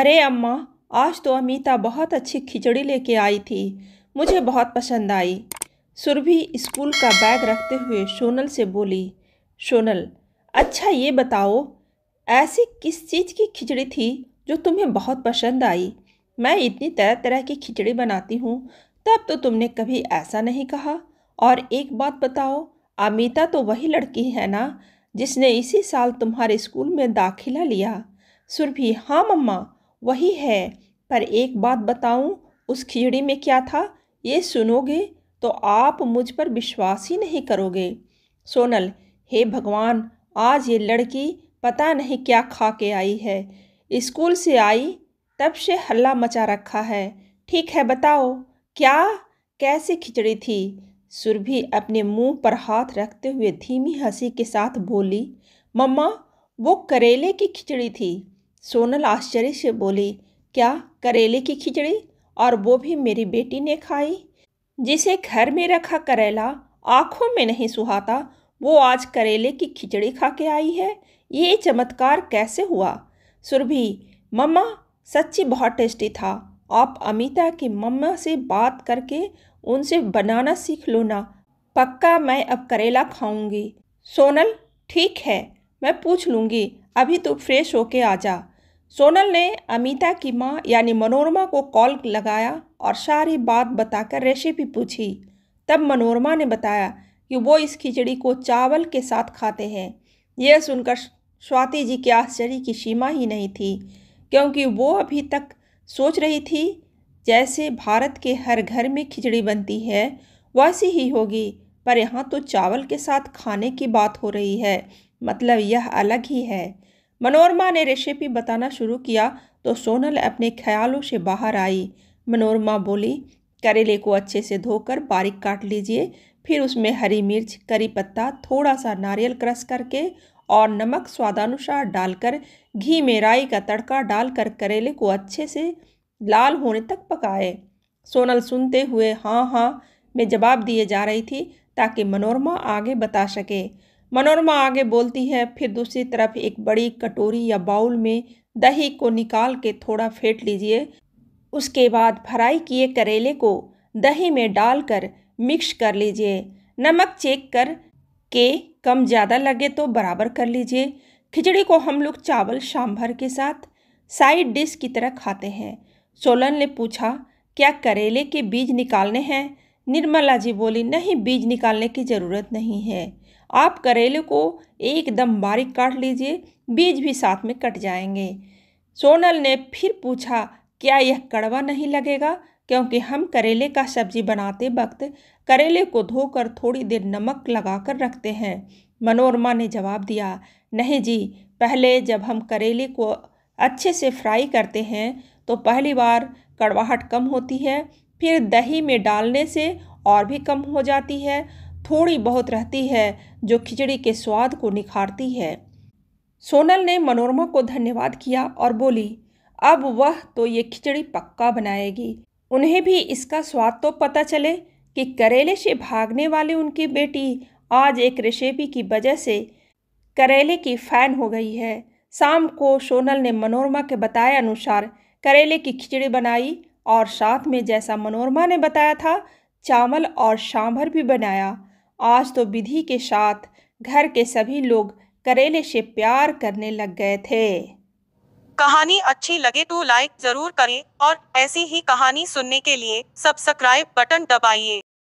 अरे अम्मा आज तो अमीता बहुत अच्छी खिचड़ी लेके आई थी मुझे बहुत पसंद आई सुरभि स्कूल का बैग रखते हुए सोनल से बोली सोनल अच्छा ये बताओ ऐसी किस चीज़ की खिचड़ी थी जो तुम्हें बहुत पसंद आई मैं इतनी तरह तरह की खिचड़ी बनाती हूँ तब तो तुमने कभी ऐसा नहीं कहा और एक बात बताओ अमिता तो वही लड़की है ना जिसने इसी साल तुम्हारे स्कूल में दाखिला लिया सुरभि हाँ मम्मा वही है पर एक बात बताऊं उस खिचड़ी में क्या था ये सुनोगे तो आप मुझ पर विश्वास ही नहीं करोगे सोनल हे भगवान आज ये लड़की पता नहीं क्या खा के आई है स्कूल से आई तब से हल्ला मचा रखा है ठीक है बताओ क्या कैसी खिचड़ी थी सुरभि अपने मुंह पर हाथ रखते हुए धीमी हंसी के साथ बोली मम्मा वो करेले की खिचड़ी थी सोनल आश्चर्य से बोली क्या करेले की खिचड़ी और वो भी मेरी बेटी ने खाई जिसे घर में रखा करेला आँखों में नहीं सुहाता वो आज करेले की खिचड़ी खा के आई है ये चमत्कार कैसे हुआ सुरभि मम्मा सच्ची बहुत टेस्टी था आप अमिता की मम्मा से बात करके उनसे बनाना सीख लो ना पक्का मैं अब करेला खाऊंगी सोनल ठीक है मैं पूछ लूँगी अभी तू फ्रेश होके आ जा सोनल ने अमिता की माँ यानी मनोरमा को कॉल लगाया और सारी बात बताकर रेसिपी पूछी तब मनोरमा ने बताया कि वो इस खिचड़ी को चावल के साथ खाते हैं यह सुनकर स्वाति जी के आश्चर्य की सीमा ही नहीं थी क्योंकि वो अभी तक सोच रही थी जैसे भारत के हर घर में खिचड़ी बनती है वैसी ही होगी पर यहाँ तो चावल के साथ खाने की बात हो रही है मतलब यह अलग ही है मनोरमा ने रेसिपी बताना शुरू किया तो सोनल अपने ख्यालों से बाहर आई मनोरमा बोली करेले को अच्छे से धोकर बारीक काट लीजिए फिर उसमें हरी मिर्च करी पत्ता थोड़ा सा नारियल क्रश करके और नमक स्वादानुसार डालकर घी में राई का तड़का डालकर करेले को अच्छे से लाल होने तक पकाए सोनल सुनते हुए हाँ हाँ में जवाब दिए जा रही थी ताकि मनोरमा आगे बता सके मनोरमा आगे बोलती है फिर दूसरी तरफ एक बड़ी कटोरी या बाउल में दही को निकाल के थोड़ा फेंट लीजिए उसके बाद फ्राई किए करेले को दही में डालकर मिक्स कर लीजिए नमक चेक कर के कम ज़्यादा लगे तो बराबर कर लीजिए खिचड़ी को हम लोग चावल सांभर के साथ साइड डिश की तरह खाते हैं सोलन ने पूछा क्या करेले के बीज निकालने हैं निर्मला जी बोली नहीं बीज निकालने की ज़रूरत नहीं है आप करेले को एकदम बारीक काट लीजिए बीज भी साथ में कट जाएंगे सोनल ने फिर पूछा क्या यह कड़वा नहीं लगेगा क्योंकि हम करेले का सब्जी बनाते वक्त करेले को धोकर थोड़ी देर नमक लगाकर रखते हैं मनोरमा ने जवाब दिया नहीं जी पहले जब हम करेले को अच्छे से फ्राई करते हैं तो पहली बार कड़वाहट कम होती है फिर दही में डालने से और भी कम हो जाती है थोड़ी बहुत रहती है जो खिचड़ी के स्वाद को निखारती है सोनल ने मनोरमा को धन्यवाद किया और बोली अब वह तो ये खिचड़ी पक्का बनाएगी उन्हें भी इसका स्वाद तो पता चले कि करेले से भागने वाली उनकी बेटी आज एक रेसिपी की वजह से करेले की फ़ैन हो गई है शाम को सोनल ने मनोरमा के बताए अनुसार करेले की खिचड़ी बनाई और साथ में जैसा मनोरमा ने बताया था चावल और सांभर भी बनाया आज तो विधि के साथ घर के सभी लोग करेले से प्यार करने लग गए थे कहानी अच्छी लगे तो लाइक जरूर करें और ऐसी ही कहानी सुनने के लिए सब्सक्राइब बटन दबाइए